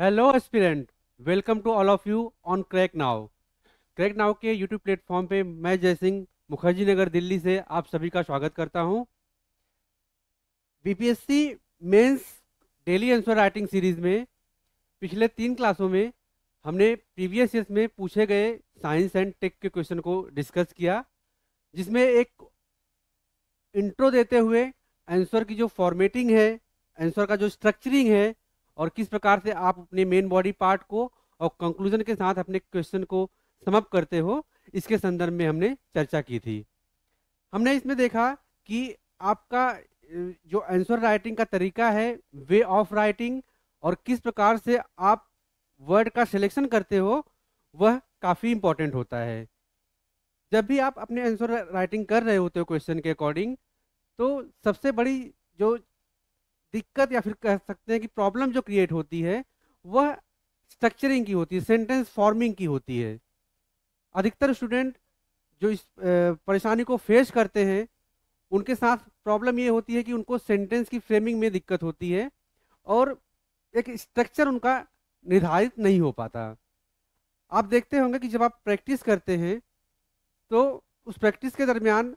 hello aspirant welcome to all of you on crack now crack now के YouTube platform पे मैं जय सिंह मुखर्जी नगर दिल्ली से आप सभी का स्वागत करता हूं BPSC mains daily answer writing series में पिछले तीन क्लासों में हमने प्रीवियस ईयर्स में पूछे गए साइंस एंड टेक के क्वेश्चन को डिस्कस किया जिसमें एक इंट्रो देते हुए आंसर की जो फॉर्मेटिंग है आंसर का जो स्ट्रक्चरिंग है और किस प्रकार से आप अपने मेन बॉडी पार्ट को और कंक्लूजन के साथ अपने क्वेश्चन को समाप्त करते हो इसके संदर्भ में हमने चर्चा की थी हमने इसमें देखा कि आपका जो आंसर राइटिंग का तरीका है वे ऑफ राइटिंग और किस प्रकार से आप वर्ड का सिलेक्शन करते हो वह काफ़ी इम्पोर्टेंट होता है जब भी आप अपने आंसर राइटिंग कर रहे होते हो क्वेश्चन के अकॉर्डिंग तो सबसे बड़ी जो दिक्कत या फिर कह सकते हैं कि प्रॉब्लम जो क्रिएट होती है वह स्ट्रक्चरिंग की होती है सेंटेंस फॉर्मिंग की होती है अधिकतर स्टूडेंट जो इस परेशानी को फेस करते हैं उनके साथ प्रॉब्लम ये होती है कि उनको सेंटेंस की फ्रेमिंग में दिक्कत होती है और एक स्ट्रक्चर उनका निर्धारित नहीं हो पाता आप देखते होंगे कि जब आप प्रैक्टिस करते हैं तो उस प्रैक्टिस के दरमियान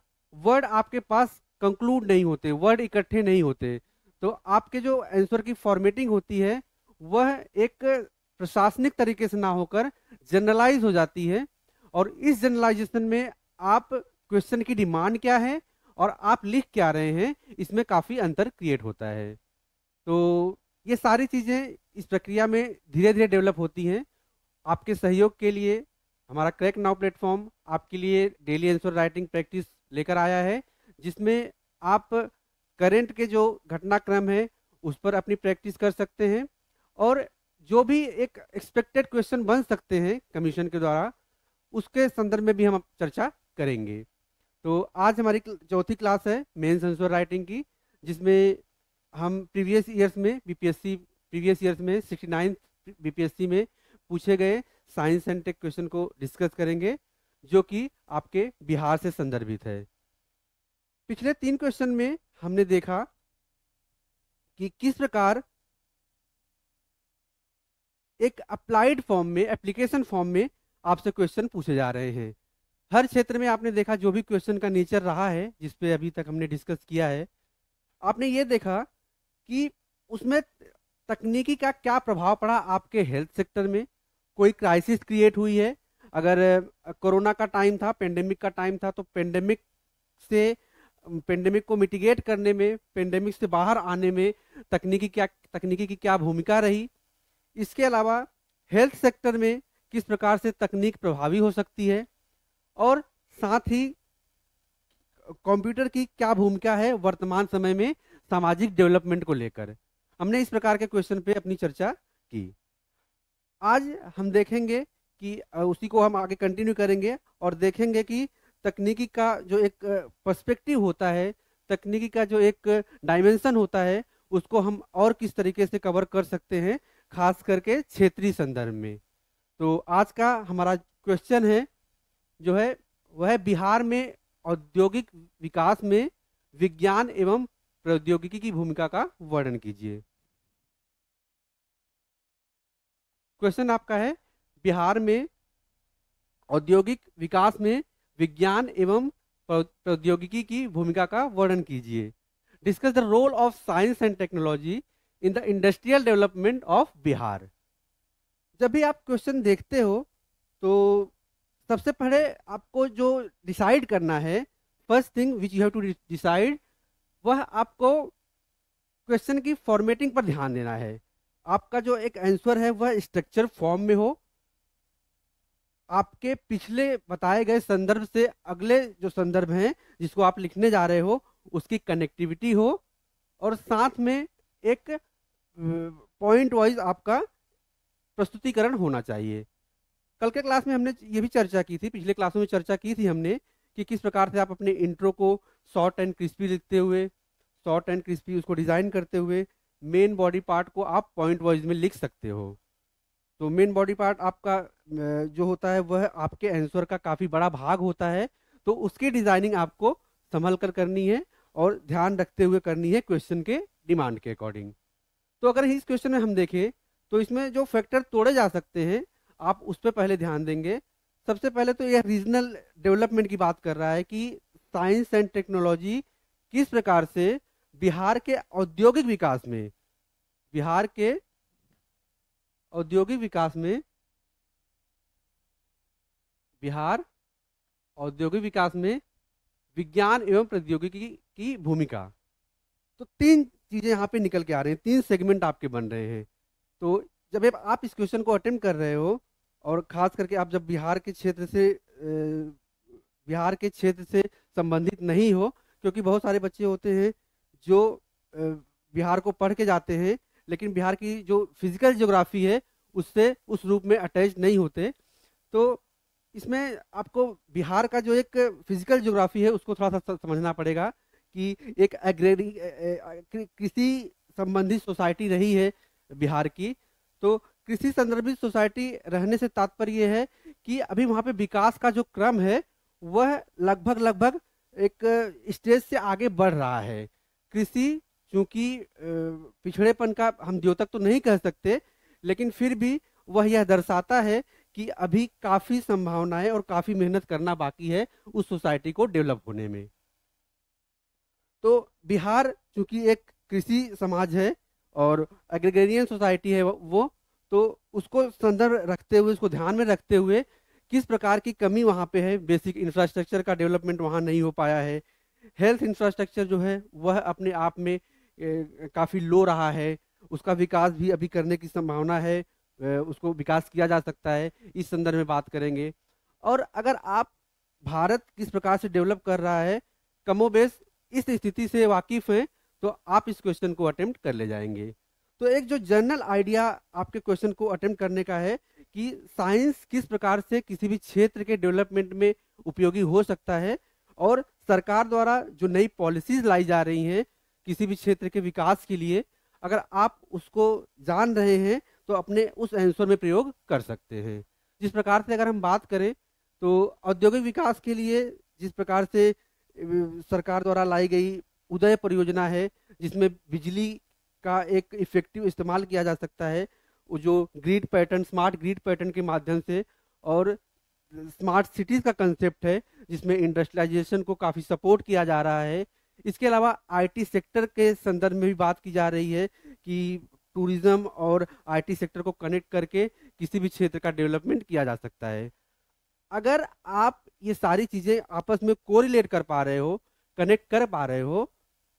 वर्ड आपके पास कंक्लूड नहीं होते वर्ड इकट्ठे नहीं होते तो आपके जो आंसर की फॉर्मेटिंग होती है वह एक प्रशासनिक तरीके से ना होकर जनरलाइज हो जाती है और इस जनरलाइजेशन में आप क्वेश्चन की डिमांड क्या है और आप लिख क्या रहे हैं इसमें काफ़ी अंतर क्रिएट होता है तो ये सारी चीज़ें इस प्रक्रिया में धीरे धीरे डेवलप होती हैं आपके सहयोग के लिए हमारा क्रैक नाउ प्लेटफॉर्म आपके लिए डेली आंसर राइटिंग प्रैक्टिस लेकर आया है जिसमें आप करंट के जो घटनाक्रम है उस पर अपनी प्रैक्टिस कर सकते हैं और जो भी एक एक्सपेक्टेड क्वेश्चन बन सकते हैं कमीशन के द्वारा उसके संदर्भ में भी हम चर्चा करेंगे तो आज हमारी चौथी क्लास है मेन सेंसर राइटिंग की जिसमें हम प्रीवियस ईयर्स में बीपीएससी प्रीवियस ईयर्स में सिक्सटी नाइन्थ बीपीएससी में पूछे गए साइंस एंड टेक क्वेश्चन को डिस्कस करेंगे जो कि आपके बिहार से संदर्भित है पिछले तीन क्वेश्चन में हमने देखा कि किस प्रकार एक अप्लाइड फॉर्म में एप्लीकेशन फॉर्म में आपसे क्वेश्चन पूछे जा रहे हैं हर क्षेत्र में आपने देखा जो भी क्वेश्चन का नेचर रहा है जिसपे अभी तक हमने डिस्कस किया है आपने ये देखा कि उसमें तकनीकी का क्या प्रभाव पड़ा आपके हेल्थ सेक्टर में कोई क्राइसिस क्रिएट हुई है अगर कोरोना का टाइम था पेंडेमिक का टाइम था तो पेंडेमिक से पेंडेमिक को मिटिगेट करने में पेंडेमिक से बाहर आने में तकनीकी क्या तकनीकी की क्या भूमिका रही इसके अलावा हेल्थ सेक्टर में किस प्रकार से तकनीक प्रभावी हो सकती है और साथ ही कंप्यूटर की क्या भूमिका है वर्तमान समय में सामाजिक डेवलपमेंट को लेकर हमने इस प्रकार के क्वेश्चन पे अपनी चर्चा की आज हम देखेंगे कि उसी को हम आगे कंटिन्यू करेंगे और देखेंगे कि तकनीकी का जो एक पर्सपेक्टिव होता है तकनीकी का जो एक डायमेंशन होता है उसको हम और किस तरीके से कवर कर सकते हैं खास करके क्षेत्रीय संदर्भ में तो आज का हमारा क्वेश्चन है जो है वह बिहार में औद्योगिक विकास में विज्ञान एवं प्रौद्योगिकी की भूमिका का वर्णन कीजिए क्वेश्चन आपका है बिहार में औद्योगिक विकास में विज्ञान एवं प्रौद्योगिकी की भूमिका का वर्णन कीजिए discuss the role of science and technology in the industrial development of Bihar जब भी आप क्वेश्चन देखते हो तो सबसे पहले आपको जो डिसाइड करना है first thing which you have to decide वह आपको क्वेश्चन की फॉर्मेटिंग पर ध्यान देना है आपका जो एक आंसर है वह स्ट्रक्चर फॉर्म में हो आपके पिछले बताए गए संदर्भ से अगले जो संदर्भ हैं जिसको आप लिखने जा रहे हो उसकी कनेक्टिविटी हो और साथ में एक पॉइंट वाइज आपका प्रस्तुतिकरण होना चाहिए कल के क्लास में हमने ये भी चर्चा की थी पिछले क्लासों में चर्चा की थी हमने कि किस प्रकार से आप अपने इंट्रो को शॉर्ट एंड क्रिस्पी लिखते हुए शॉर्ट एंड क्रिस्पी उसको डिज़ाइन करते हुए मेन बॉडी पार्ट को आप पॉइंट वाइज में लिख सकते हो तो मेन बॉडी पार्ट आपका जो होता है वह आपके एंसर का काफ़ी बड़ा भाग होता है तो उसकी डिज़ाइनिंग आपको संभल कर करनी है और ध्यान रखते हुए करनी है क्वेश्चन के डिमांड के अकॉर्डिंग तो अगर इस क्वेश्चन में हम देखें तो इसमें जो फैक्टर तोड़े जा सकते हैं आप उस पर पहले ध्यान देंगे सबसे पहले तो यह रीजनल डेवलपमेंट की बात कर रहा है कि साइंस एंड टेक्नोलॉजी किस प्रकार से बिहार के औद्योगिक विकास में बिहार के औद्योगिक विकास में बिहार औद्योगिक विकास में विज्ञान एवं प्रौद्योगिकी की भूमिका तो तीन चीज़ें यहाँ पे निकल के आ रही हैं तीन सेगमेंट आपके बन रहे हैं तो जब आप इस क्वेश्चन को अटेम्प्ट कर रहे हो और ख़ास करके आप जब बिहार के क्षेत्र से बिहार के क्षेत्र से संबंधित नहीं हो क्योंकि बहुत सारे बच्चे होते हैं जो बिहार को पढ़ के जाते हैं लेकिन बिहार की जो फिजिकल ज्योग्राफी है उससे उस रूप में अटैच नहीं होते तो इसमें आपको बिहार का जो एक फिजिकल ज्योग्राफी है उसको थोड़ा सा समझना पड़ेगा कि एक एग्रेरी कृषि संबंधित सोसाइटी रही है बिहार की तो कृषि संदर्भित सोसाइटी रहने से तात्पर्य है कि अभी वहाँ पे विकास का जो क्रम है वह लगभग लगभग एक स्टेज से आगे बढ़ रहा है कृषि चूंकि पिछड़ेपन का हम द्योतक तो नहीं कह सकते लेकिन फिर भी वह यह दर्शाता है कि अभी काफ़ी संभावनाएं और काफ़ी मेहनत करना बाकी है उस सोसाइटी को डेवलप होने में तो बिहार चूंकि एक कृषि समाज है और एग्रीगेरियन सोसाइटी है वो तो उसको संदर्भ रखते हुए उसको ध्यान में रखते हुए किस प्रकार की कमी वहाँ पे है बेसिक इंफ्रास्ट्रक्चर का डेवलपमेंट वहाँ नहीं हो पाया है हेल्थ इंफ्रास्ट्रक्चर जो है वह अपने आप में काफ़ी लो रहा है उसका विकास भी अभी करने की संभावना है उसको विकास किया जा सकता है इस संदर्भ में बात करेंगे और अगर आप भारत किस प्रकार से डेवलप कर रहा है कमोबेश इस स्थिति से वाकिफ हैं तो आप इस क्वेश्चन को अटेम्प्ट कर ले जाएंगे तो एक जो जनरल आइडिया आपके क्वेश्चन को अटेम्प्ट करने का है कि साइंस किस प्रकार से किसी भी क्षेत्र के डेवलपमेंट में उपयोगी हो सकता है और सरकार द्वारा जो नई पॉलिसीज लाई जा रही हैं किसी भी क्षेत्र के विकास के लिए अगर आप उसको जान रहे हैं तो अपने उस आंसर में प्रयोग कर सकते हैं जिस प्रकार से अगर हम बात करें तो औद्योगिक विकास के लिए जिस प्रकार से सरकार द्वारा लाई गई उदय परियोजना है जिसमें बिजली का एक इफेक्टिव इस्तेमाल किया जा सकता है वो जो grid pattern smart grid pattern के माध्यम से और स्मार्ट सिटीज़ का कंसेप्ट है जिसमें इंडस्ट्रियलाइजेशन को काफ़ी सपोर्ट किया जा रहा है इसके अलावा आईटी सेक्टर के संदर्भ में भी बात की जा रही है कि टूरिज्म और आईटी सेक्टर को कनेक्ट करके किसी भी क्षेत्र का डेवलपमेंट किया जा सकता है अगर आप ये सारी चीज़ें आपस में कोरिलेट कर पा रहे हो कनेक्ट कर पा रहे हो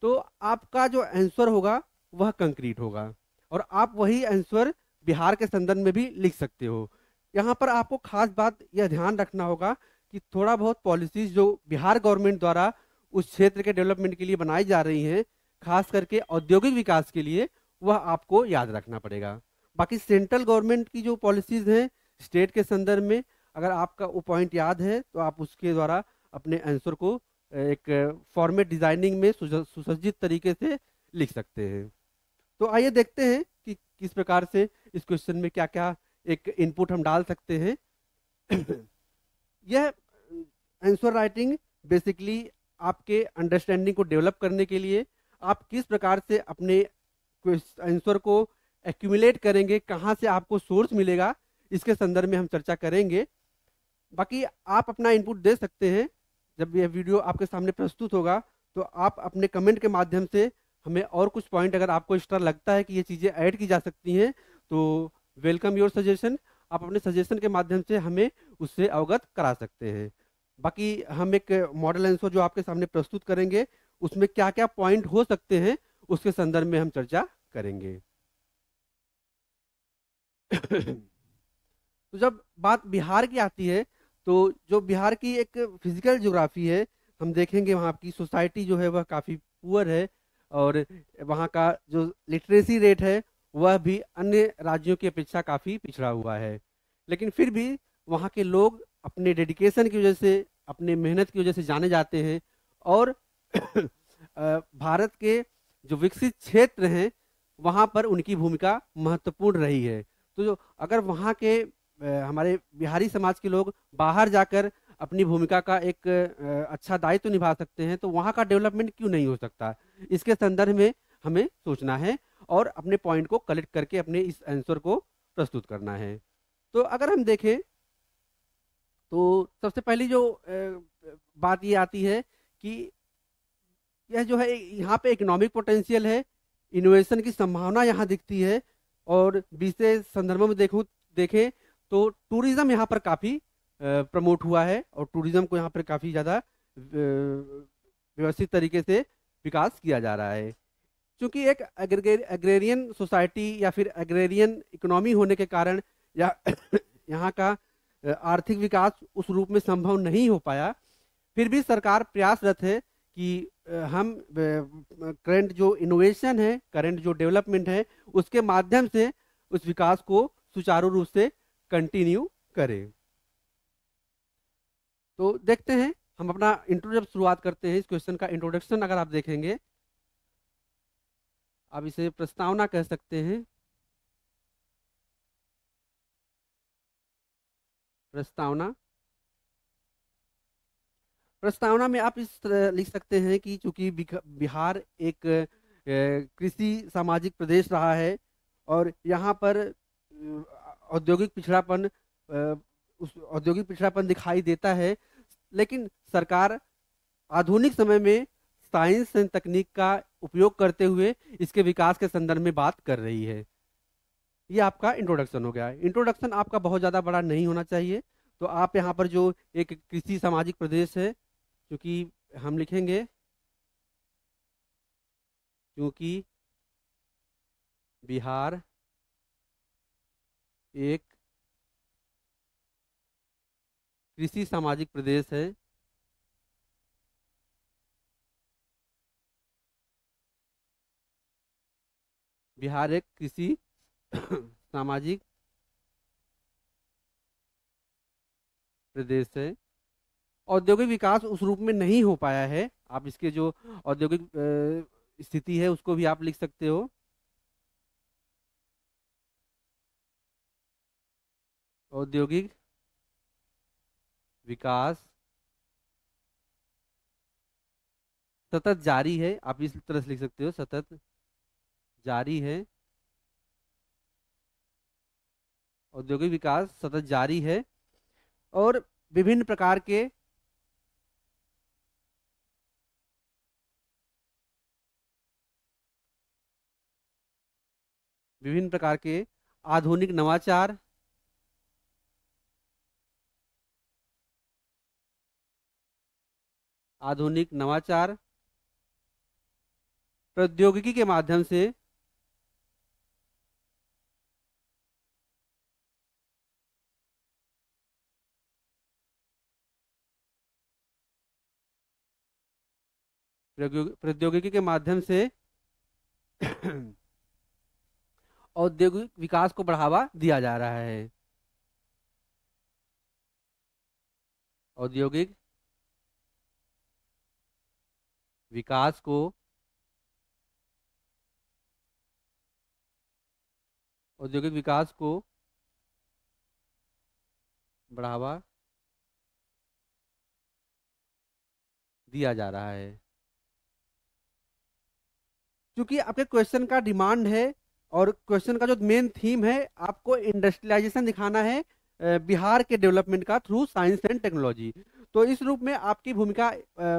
तो आपका जो आंसर होगा वह कंक्रीट होगा और आप वही आंसर बिहार के संदर्भ में भी लिख सकते हो यहाँ पर आपको खास बात यह ध्यान रखना होगा कि थोड़ा बहुत पॉलिसीज जो बिहार गवर्नमेंट द्वारा उस क्षेत्र के डेवलपमेंट के लिए बनाई जा रही हैं खास करके औद्योगिक विकास के लिए वह आपको याद रखना पड़ेगा बाकी सेंट्रल गवर्नमेंट की जो पॉलिसीज हैं स्टेट के संदर्भ में अगर आपका वो पॉइंट याद है तो आप उसके द्वारा अपने आंसर को एक फॉर्मेट डिजाइनिंग में सुसज्जित तरीके से लिख सकते हैं तो आइए देखते हैं कि किस प्रकार से इस क्वेश्चन में क्या क्या एक इनपुट हम डाल सकते हैं यह आंसर राइटिंग बेसिकली आपके अंडरस्टैंडिंग को डेवलप करने के लिए आप किस प्रकार से अपने आंसर को एक्यूमुलेट करेंगे कहाँ से आपको सोर्स मिलेगा इसके संदर्भ में हम चर्चा करेंगे बाकी आप अपना इनपुट दे सकते हैं जब यह वीडियो आपके सामने प्रस्तुत होगा तो आप अपने कमेंट के माध्यम से हमें और कुछ पॉइंट अगर आपको एक्स्ट्रा लगता है कि ये चीज़ें ऐड की जा सकती हैं तो वेलकम योर सजेशन आप अपने सजेशन के माध्यम से हमें उससे अवगत करा सकते हैं बाकी हम एक मॉडल आंसर जो आपके सामने प्रस्तुत करेंगे उसमें क्या क्या पॉइंट हो सकते हैं उसके संदर्भ में हम चर्चा करेंगे तो जब बात बिहार की आती है तो जो बिहार की एक फिजिकल ज्योग्राफी है हम देखेंगे वहाँ की सोसाइटी जो है वह काफ़ी पुअर है और वहाँ का जो लिटरेसी रेट है वह भी अन्य राज्यों की अपेक्षा काफ़ी पिछड़ा हुआ है लेकिन फिर भी वहाँ के लोग अपने डेडिकेशन की वजह से अपने मेहनत की वजह से जाने जाते हैं और भारत के जो विकसित क्षेत्र हैं वहाँ पर उनकी भूमिका महत्वपूर्ण रही है तो अगर वहाँ के हमारे बिहारी समाज के लोग बाहर जाकर अपनी भूमिका का एक अच्छा दायित्व तो निभा सकते हैं तो वहाँ का डेवलपमेंट क्यों नहीं हो सकता इसके संदर्भ में हमें सोचना है और अपने पॉइंट को कलेक्ट करके अपने इस आंसर को प्रस्तुत करना है तो अगर हम देखें तो सबसे पहली जो बात ये आती है कि यह जो है यहाँ पे इकोनॉमिक पोटेंशियल है इनोवेशन की संभावना यहाँ दिखती है और बीसरे संदर्भ में देखूँ देखें तो टूरिज़्म यहाँ पर काफ़ी प्रमोट हुआ है और टूरिज़्म को यहाँ पर काफ़ी ज़्यादा व्यवस्थित तरीके से विकास किया जा रहा है क्योंकि एक एग्रेरियन सोसाइटी या फिर एग्रेरियन इकोनॉमी होने के कारण या यहाँ का आर्थिक विकास उस रूप में संभव नहीं हो पाया फिर भी सरकार प्रयासरत है कि हम करंट जो इनोवेशन है करंट जो डेवलपमेंट है उसके माध्यम से उस विकास को सुचारू रूप से कंटिन्यू करें तो देखते हैं हम अपना इंट्रोडक्ट शुरुआत करते हैं इस क्वेश्चन का इंट्रोडक्शन अगर आप देखेंगे आप इसे प्रस्तावना कह सकते हैं प्रस्तावना प्रस्तावना में आप इस तरह लिख सकते हैं कि चूंकि बिहार एक कृषि सामाजिक प्रदेश रहा है और यहाँ पर औद्योगिक पिछड़ापन उस औद्योगिक पिछड़ापन दिखाई देता है लेकिन सरकार आधुनिक समय में साइंस एंड तकनीक का उपयोग करते हुए इसके विकास के संदर्भ में बात कर रही है ये आपका इंट्रोडक्शन हो गया है इंट्रोडक्शन आपका बहुत ज़्यादा बड़ा नहीं होना चाहिए तो आप यहाँ पर जो एक कृषि सामाजिक प्रदेश है क्योंकि हम लिखेंगे क्योंकि बिहार एक कृषि सामाजिक प्रदेश है बिहार एक कृषि सामाजिक प्रदेश है औद्योगिक विकास उस रूप में नहीं हो पाया है आप इसके जो औद्योगिक स्थिति है उसको भी आप लिख सकते हो औद्योगिक विकास सतत जारी है आप इस तरह से लिख सकते हो सतत जारी है औद्योगिक विकास सतत जारी है और विभिन्न प्रकार के विभिन्न प्रकार के आधुनिक नवाचार आधुनिक नवाचार प्रौद्योगिकी के माध्यम से प्रौद्योगिकी के माध्यम से औद्योगिक विकास को बढ़ावा दिया जा रहा है औद्योगिक विकास को औद्योगिक विकास को बढ़ावा दिया जा रहा है क्योंकि आपके क्वेश्चन का डिमांड है और क्वेश्चन का जो मेन थीम है आपको इंडस्ट्रियलाइजेशन दिखाना है बिहार के डेवलपमेंट का थ्रू साइंस एंड टेक्नोलॉजी तो इस रूप में आपकी भूमिका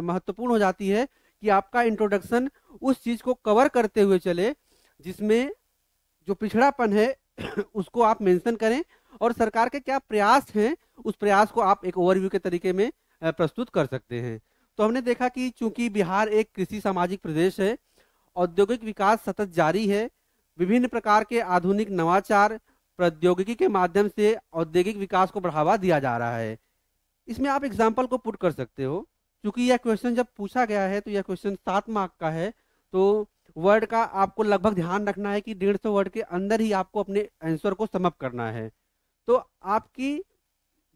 महत्वपूर्ण हो जाती है कि आपका इंट्रोडक्शन उस चीज़ को कवर करते हुए चले जिसमें जो पिछड़ापन है उसको आप मेंशन करें और सरकार के क्या प्रयास हैं उस प्रयास को आप एक ओवरव्यू के तरीके में प्रस्तुत कर सकते हैं तो हमने देखा कि चूंकि बिहार एक कृषि सामाजिक प्रदेश है औद्योगिक विकास सतत जारी है विभिन्न प्रकार के आधुनिक नवाचार प्रौद्योगिकी के माध्यम से औद्योगिक विकास को बढ़ावा दिया जा रहा है इसमें आप एग्जाम्पल को पुट कर सकते हो क्योंकि यह क्वेश्चन जब पूछा गया है तो यह क्वेश्चन सात मार्क का है तो वर्ड का आपको लगभग ध्यान रखना है कि डेढ़ सौ वर्ड के अंदर ही आपको अपने आंसर को समअप करना है तो आपकी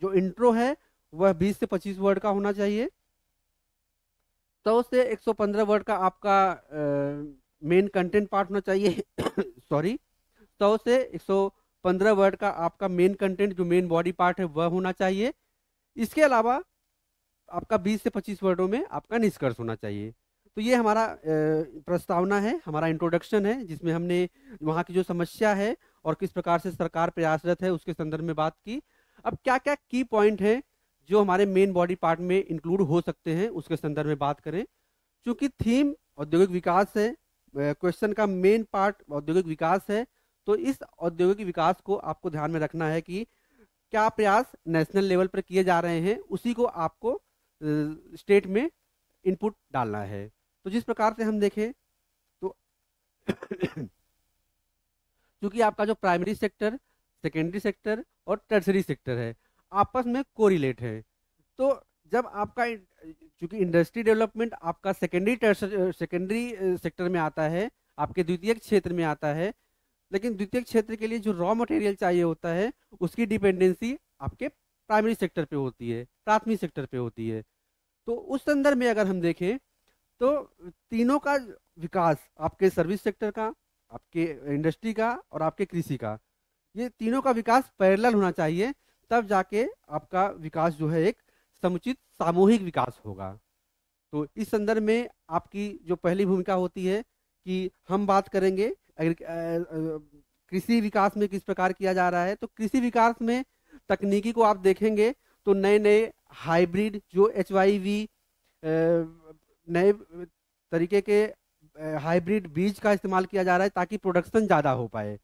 जो इंट्रो है वह बीस से पच्चीस वर्ड का होना चाहिए सौ से पंद्रह वर्ड का आपका मेन कंटेंट पार्ट होना चाहिए सॉरी सौ से एक सौ पंद्रह वर्ड का आपका मेन कंटेंट जो मेन बॉडी पार्ट है वह होना चाहिए इसके अलावा आपका 20 से 25 वर्डों में आपका निष्कर्ष होना चाहिए तो ये हमारा प्रस्तावना है हमारा इंट्रोडक्शन है जिसमें हमने वहाँ की जो समस्या है और किस प्रकार से सरकार प्रयासरत है उसके संदर्भ में बात की अब क्या क्या की पॉइंट है जो हमारे मेन बॉडी पार्ट में इंक्लूड हो सकते हैं उसके संदर्भ में बात करें चूंकि थीम औद्योगिक विकास है क्वेश्चन का मेन पार्ट औद्योगिक विकास है तो इस औद्योगिक विकास को आपको ध्यान में रखना है कि क्या प्रयास नेशनल लेवल पर किए जा रहे हैं उसी को आपको स्टेट में इनपुट डालना है तो जिस प्रकार से हम देखें तो क्योंकि आपका जो प्राइमरी सेक्टर सेकेंडरी सेक्टर और टर्सरी सेक्टर है आपस में कोरिलेट है तो जब आपका चूंकि इंडस्ट्री डेवलपमेंट आपका सेकेंडरी सेकेंडरी सेक्टर में आता है आपके द्वितीय क्षेत्र में आता है लेकिन द्वितीय क्षेत्र के लिए जो रॉ मटेरियल चाहिए होता है उसकी डिपेंडेंसी आपके प्राइमरी सेक्टर पे होती है प्राथमिक सेक्टर पे होती है तो उस संदर्भ में अगर हम देखें तो तीनों का विकास आपके सर्विस सेक्टर का आपके इंडस्ट्री का और आपके कृषि का ये तीनों का विकास पैरल होना चाहिए तब जाके आपका विकास जो है एक समुचित सामूहिक विकास होगा तो इस संदर्भ में आपकी जो पहली भूमिका होती है कि हम बात करेंगे कृषि विकास में किस प्रकार किया जा रहा है तो कृषि विकास में तकनीकी को आप देखेंगे तो नए नए हाइब्रिड जो एच नए तरीके के हाइब्रिड बीज का इस्तेमाल किया जा रहा है ताकि प्रोडक्शन ज़्यादा हो पाए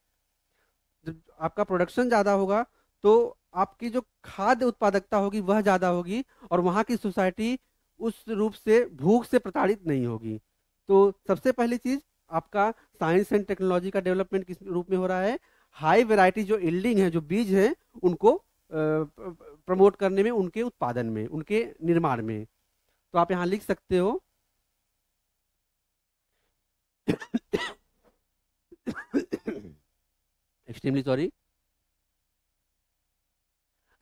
जब आपका प्रोडक्शन ज़्यादा होगा तो आपकी जो खाद्य उत्पादकता होगी वह ज़्यादा होगी और वहां की सोसाइटी उस रूप से भूख से प्रताड़ित नहीं होगी तो सबसे पहली चीज़ आपका साइंस एंड टेक्नोलॉजी का डेवलपमेंट किस रूप में हो रहा है हाई वेराइटी जो इल्डिंग है जो बीज है उनको प्रमोट करने में उनके उत्पादन में उनके निर्माण में तो आप यहां लिख सकते हो एक्सट्रीमली सॉरी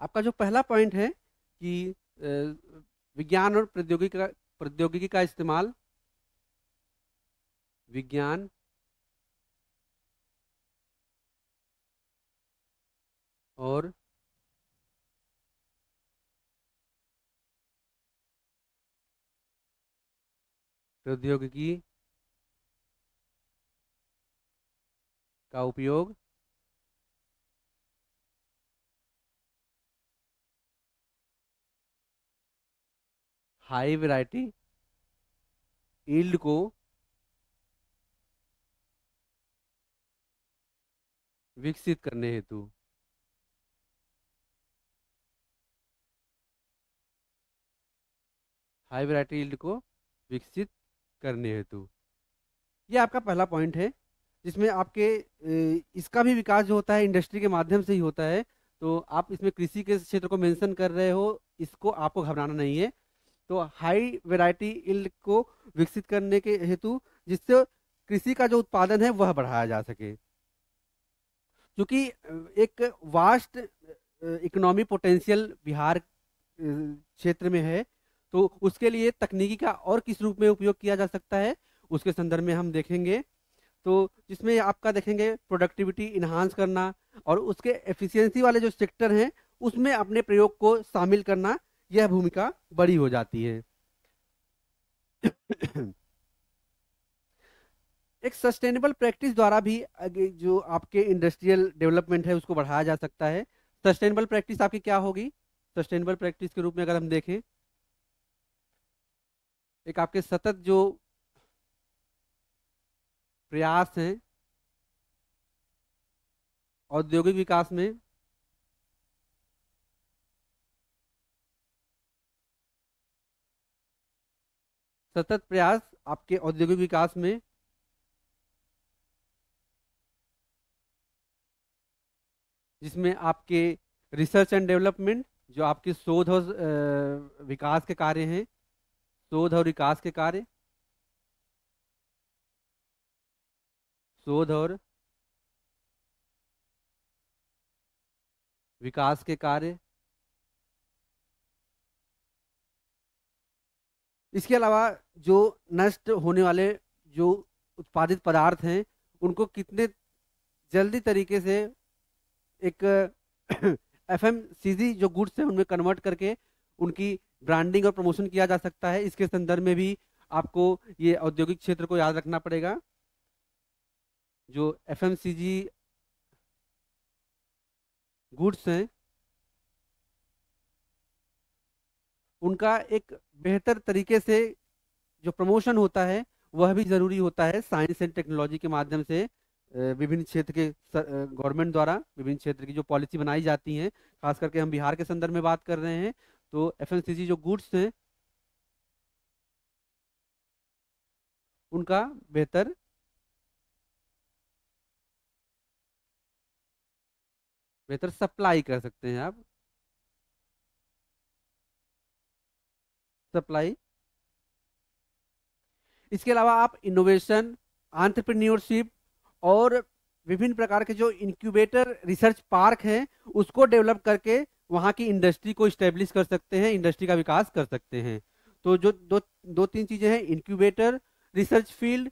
आपका जो पहला पॉइंट है कि विज्ञान और प्रौद्योगिकी का प्रौद्योगिकी का इस्तेमाल विज्ञान और प्रौद्योगिकी का उपयोग हाई वैरायटी ईल्ड को विकसित करने हेतु हाई वैरायटी ईल्ड को विकसित करने हेतु ये आपका पहला पॉइंट है जिसमें आपके इसका भी विकास जो होता है इंडस्ट्री के माध्यम से ही होता है तो आप इसमें कृषि के क्षेत्र को मेंशन कर रहे हो इसको आपको घबराना नहीं है तो हाई वेराइटी इल्ड को विकसित करने के हेतु जिससे कृषि का जो उत्पादन है वह बढ़ाया जा सके क्योंकि एक वास्ट इकोनॉमी पोटेंशियल बिहार क्षेत्र में है तो उसके लिए तकनीकी का और किस रूप में उपयोग किया जा सकता है उसके संदर्भ में हम देखेंगे तो जिसमें आपका देखेंगे प्रोडक्टिविटी इन्हांस करना और उसके एफिशिएंसी वाले जो सेक्टर हैं उसमें अपने प्रयोग को शामिल करना यह भूमिका बड़ी हो जाती है एक सस्टेनेबल प्रैक्टिस द्वारा भी जो आपके इंडस्ट्रियल डेवलपमेंट है उसको बढ़ाया जा सकता है सस्टेनेबल प्रैक्टिस आपकी क्या होगी सस्टेनेबल प्रैक्टिस के रूप में अगर हम देखें एक आपके सतत जो प्रयास हैं औद्योगिक विकास में सतत प्रयास आपके औद्योगिक विकास में जिसमें आपके रिसर्च एंड डेवलपमेंट जो आपके शोध और विकास के कार्य हैं शोध और विकास के कार्य शोध और विकास के कार्य इसके अलावा जो नष्ट होने वाले जो उत्पादित पदार्थ हैं उनको कितने जल्दी तरीके से एक एफ एम जो गुड्स हैं उनमें कन्वर्ट करके उनकी ब्रांडिंग और प्रमोशन किया जा सकता है इसके संदर्भ में भी आपको ये औद्योगिक क्षेत्र को याद रखना पड़ेगा जो एफ गुड्स हैं उनका एक बेहतर तरीके से जो प्रमोशन होता है वह भी जरूरी होता है साइंस एंड टेक्नोलॉजी के माध्यम से विभिन्न क्षेत्र के गवर्नमेंट द्वारा विभिन्न क्षेत्र की जो पॉलिसी बनाई जाती हैं खास करके हम बिहार के संदर्भ में बात कर रहे हैं तो एफ जो गुड्स हैं उनका बेहतर बेहतर सप्लाई कर सकते हैं आप सप्लाई इसके अलावा आप इनोवेशन आंट्रप्रन्योरशिप और विभिन्न प्रकार के जो इंक्यूबेटर रिसर्च पार्क हैं उसको डेवलप करके वहाँ की इंडस्ट्री को इस्टेब्लिश कर सकते हैं इंडस्ट्री का विकास कर सकते हैं तो जो दो दो तीन चीज़ें हैं इंक्यूबेटर रिसर्च फील्ड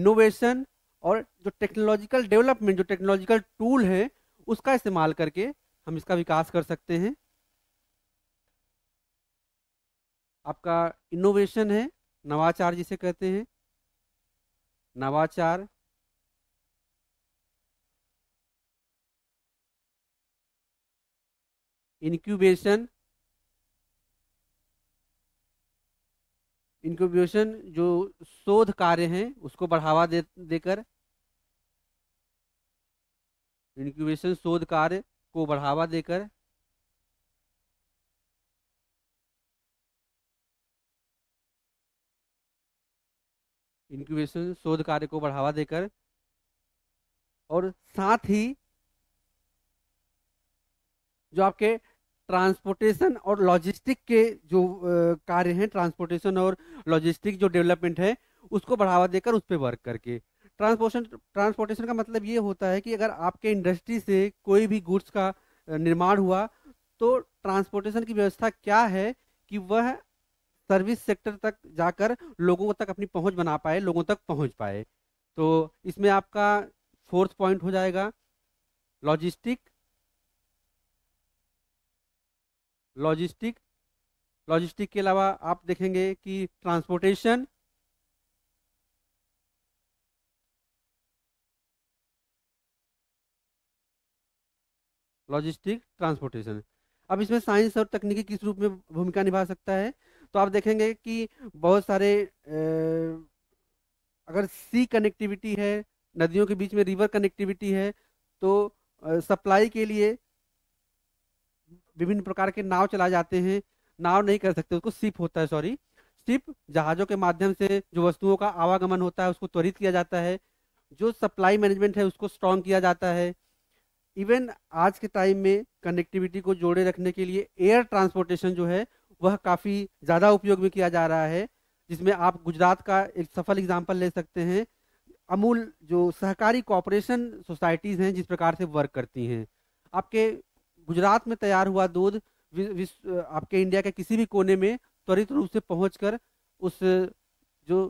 इनोवेशन और जो टेक्नोलॉजिकल डेवलपमेंट जो टेक्नोलॉजिकल टूल है उसका इस्तेमाल करके हम इसका विकास कर सकते हैं आपका इनोवेशन है नवाचार जिसे कहते हैं नवाचार इनक्यूबेशन इनक्यूबेशन जो शोध कार्य हैं उसको बढ़ावा दे देकर इनक्यूबेशन शोध कार्य को बढ़ावा देकर इनक्यूबेशन शोध कार्य को बढ़ावा देकर और साथ ही जो आपके ट्रांसपोर्टेशन और लॉजिस्टिक के जो कार्य हैं ट्रांसपोर्टेशन और लॉजिस्टिक जो डेवलपमेंट है उसको बढ़ावा देकर उस पर वर्क करके ट्रांसपोर्टेशन ट्रांसपोर्टेशन का मतलब ये होता है कि अगर आपके इंडस्ट्री से कोई भी गुड्स का निर्माण हुआ तो ट्रांसपोर्टेशन की व्यवस्था क्या है कि वह सर्विस सेक्टर तक जाकर लोगों तक अपनी पहुंच बना पाए लोगों तक पहुंच पाए तो इसमें आपका फोर्थ पॉइंट हो जाएगा लॉजिस्टिक लॉजिस्टिक लॉजिस्टिक के अलावा आप देखेंगे कि ट्रांसपोर्टेशन लॉजिस्टिक ट्रांसपोर्टेशन अब इसमें साइंस और तकनीकी किस रूप में भूमिका निभा सकता है तो आप देखेंगे कि बहुत सारे अगर सी कनेक्टिविटी है नदियों के बीच में रिवर कनेक्टिविटी है तो सप्लाई के लिए विभिन्न प्रकार के नाव चलाए जाते हैं नाव नहीं कर सकते उसको सिप होता है सॉरी सिप जहाज़ों के माध्यम से जो वस्तुओं का आवागमन होता है उसको त्वरित किया जाता है जो सप्लाई मैनेजमेंट है उसको स्ट्रॉन्ग किया जाता है इवन आज के टाइम में कनेक्टिविटी को जोड़े रखने के लिए एयर ट्रांसपोर्टेशन जो है वह काफ़ी ज़्यादा उपयोग में किया जा रहा है जिसमें आप गुजरात का एक सफल एग्जाम्पल ले सकते हैं अमूल जो सहकारी कॉपरेशन सोसाइटीज़ हैं जिस प्रकार से वर्क करती हैं आपके गुजरात में तैयार हुआ दूध विश्व आपके इंडिया के किसी भी कोने में त्वरित रूप से पहुँच कर उस जो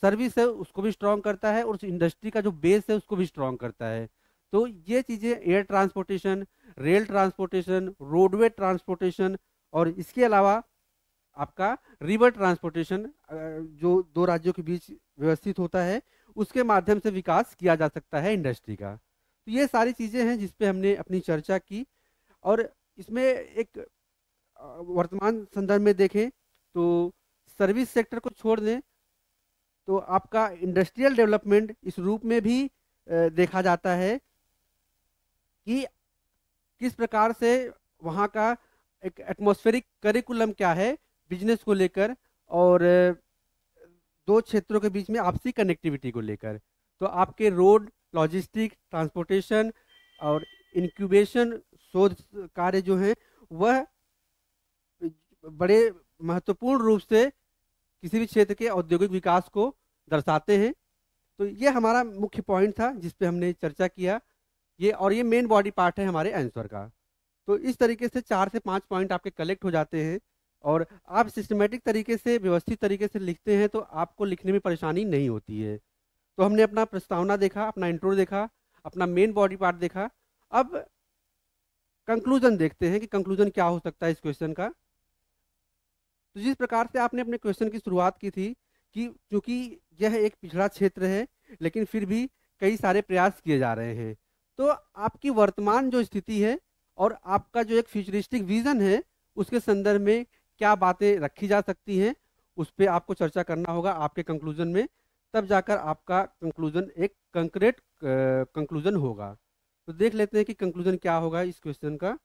सर्विस है उसको भी स्ट्रांग करता है और उस इंडस्ट्री का जो बेस है उसको भी स्ट्रांग करता है तो ये चीज़ें air transportation rail transportation roadway transportation और इसके अलावा आपका रिवर ट्रांसपोर्टेशन जो दो राज्यों के बीच व्यवस्थित होता है उसके माध्यम से विकास किया जा सकता है इंडस्ट्री का तो ये सारी चीज़ें हैं जिसपे हमने अपनी चर्चा की और इसमें एक वर्तमान संदर्भ में देखें तो सर्विस सेक्टर को छोड़ दें तो आपका इंडस्ट्रियल डेवलपमेंट इस रूप में भी देखा जाता है कि किस प्रकार से वहाँ का एक एटमोस्फेरिक करिकुलम क्या है बिजनेस को लेकर और दो क्षेत्रों के बीच में आपसी कनेक्टिविटी को लेकर तो आपके रोड लॉजिस्टिक ट्रांसपोर्टेशन और इंक्यूबेशन शोध कार्य जो हैं वह बड़े महत्वपूर्ण रूप से किसी भी क्षेत्र के औद्योगिक विकास को दर्शाते हैं तो ये हमारा मुख्य पॉइंट था जिस पे हमने चर्चा किया ये और ये मेन बॉडी पार्ट है हमारे आंसर का तो इस तरीके से चार से पाँच पॉइंट आपके कलेक्ट हो जाते हैं और आप सिस्टमेटिक तरीके से व्यवस्थित तरीके से लिखते हैं तो आपको लिखने में परेशानी नहीं होती है तो हमने अपना प्रस्तावना देखा अपना इंट्रो देखा अपना मेन बॉडी पार्ट देखा अब कंक्लूजन देखते हैं कि कंक्लूजन क्या हो सकता है इस क्वेश्चन का तो जिस प्रकार से आपने अपने क्वेश्चन की शुरुआत की थी कि चूँकि यह एक पिछड़ा क्षेत्र है लेकिन फिर भी कई सारे प्रयास किए जा रहे हैं तो आपकी वर्तमान जो स्थिति है और आपका जो एक फ्यूचरिस्टिक विजन है उसके संदर्भ में क्या बातें रखी जा सकती हैं उस पर आपको चर्चा करना होगा आपके कंक्लूजन में तब जाकर आपका कंक्लूजन एक कंक्रीट कंक्लूजन होगा तो देख लेते हैं कि कंक्लूजन क्या होगा इस क्वेश्चन का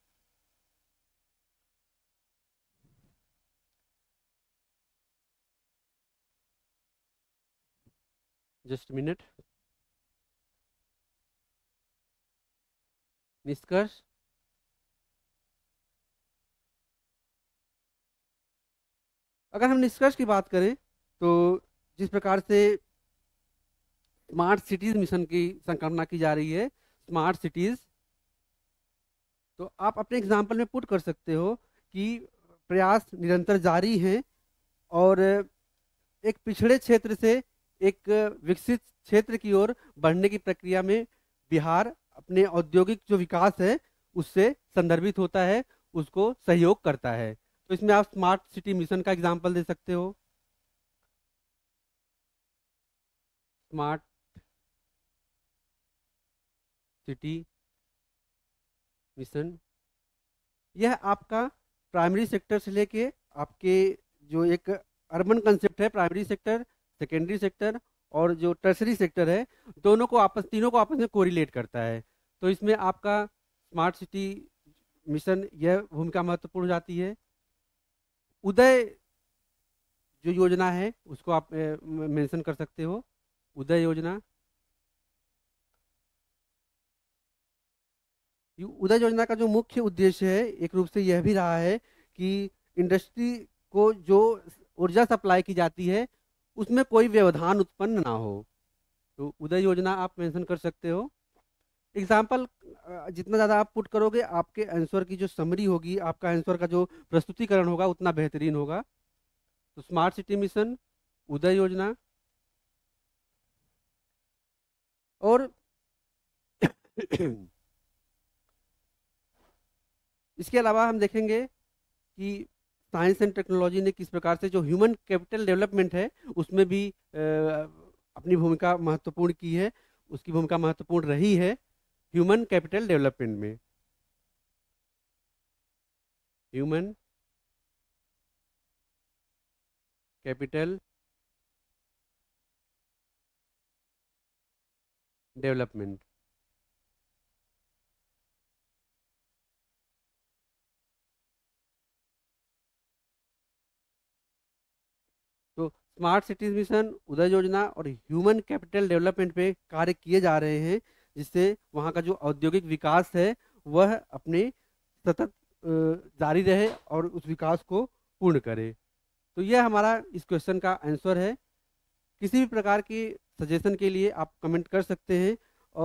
जस्ट मिनट निष्कर्ष अगर हम निष्कर्ष की बात करें तो जिस प्रकार से स्मार्ट सिटीज़ मिशन की संकल्पना की जा रही है स्मार्ट सिटीज़ तो आप अपने एग्जाम्पल में पुट कर सकते हो कि प्रयास निरंतर जारी हैं और एक पिछड़े क्षेत्र से एक विकसित क्षेत्र की ओर बढ़ने की प्रक्रिया में बिहार अपने औद्योगिक जो विकास है उससे संदर्भित होता है उसको सहयोग करता है तो इसमें आप स्मार्ट सिटी मिशन का एग्जाम्पल दे सकते हो स्मार्ट सिटी मिशन यह आपका प्राइमरी सेक्टर से लेके आपके जो एक अर्बन कंसेप्ट है प्राइमरी सेक्टर सेकेंडरी सेक्टर और जो टर्सरी सेक्टर है दोनों को आपस तीनों को आपस में कोरिलेट करता है तो इसमें आपका स्मार्ट सिटी मिशन यह भूमिका महत्वपूर्ण हो जाती है उदय जो योजना है उसको आप मेंशन कर सकते हो उदय योजना उदय योजना का जो मुख्य उद्देश्य है एक रूप से यह भी रहा है कि इंडस्ट्री को जो ऊर्जा सप्लाई की जाती है उसमें कोई व्यवधान उत्पन्न ना हो तो उदय योजना आप मेंशन कर सकते हो एग्जाम्पल जितना ज़्यादा आप पुट करोगे आपके आंसर की जो समरी होगी आपका आंसर का जो प्रस्तुतिकरण होगा उतना बेहतरीन होगा तो smart city mission Uday Yojana और इसके अलावा हम देखेंगे कि साइंस एंड टेक्नोलॉजी ने किस प्रकार से जो ह्यूमन कैपिटल डेवलपमेंट है उसमें भी अपनी भूमिका महत्वपूर्ण की है उसकी भूमिका महत्वपूर्ण रही है ह्यूमन कैपिटल डेवलपमेंट में ह्यूमन कैपिटल डेवलपमेंट तो smart cities mission Uday Yojana और ह्यूमन कैपिटल डेवलपमेंट पे कार्य किए जा रहे हैं इससे वहाँ का जो औद्योगिक विकास है वह अपने सतत जारी रहे और उस विकास को पूर्ण करे तो यह हमारा इस क्वेश्चन का आंसर है किसी भी प्रकार के सजेशन के लिए आप कमेंट कर सकते हैं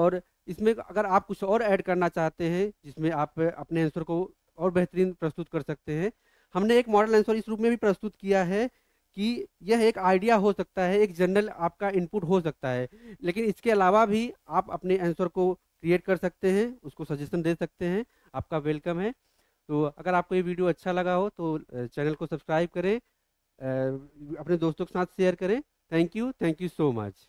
और इसमें अगर आप कुछ और ऐड करना चाहते हैं जिसमें आप अपने आंसर को और बेहतरीन प्रस्तुत कर सकते हैं हमने एक मॉडल आंसर इस रूप में भी प्रस्तुत किया है कि यह एक आइडिया हो सकता है एक जनरल आपका इनपुट हो सकता है लेकिन इसके अलावा भी आप अपने आंसर को क्रिएट कर सकते हैं उसको सजेशन दे सकते हैं आपका वेलकम है तो अगर आपको ये वीडियो अच्छा लगा हो तो चैनल को सब्सक्राइब करें अपने दोस्तों के साथ शेयर करें thank you thank you so much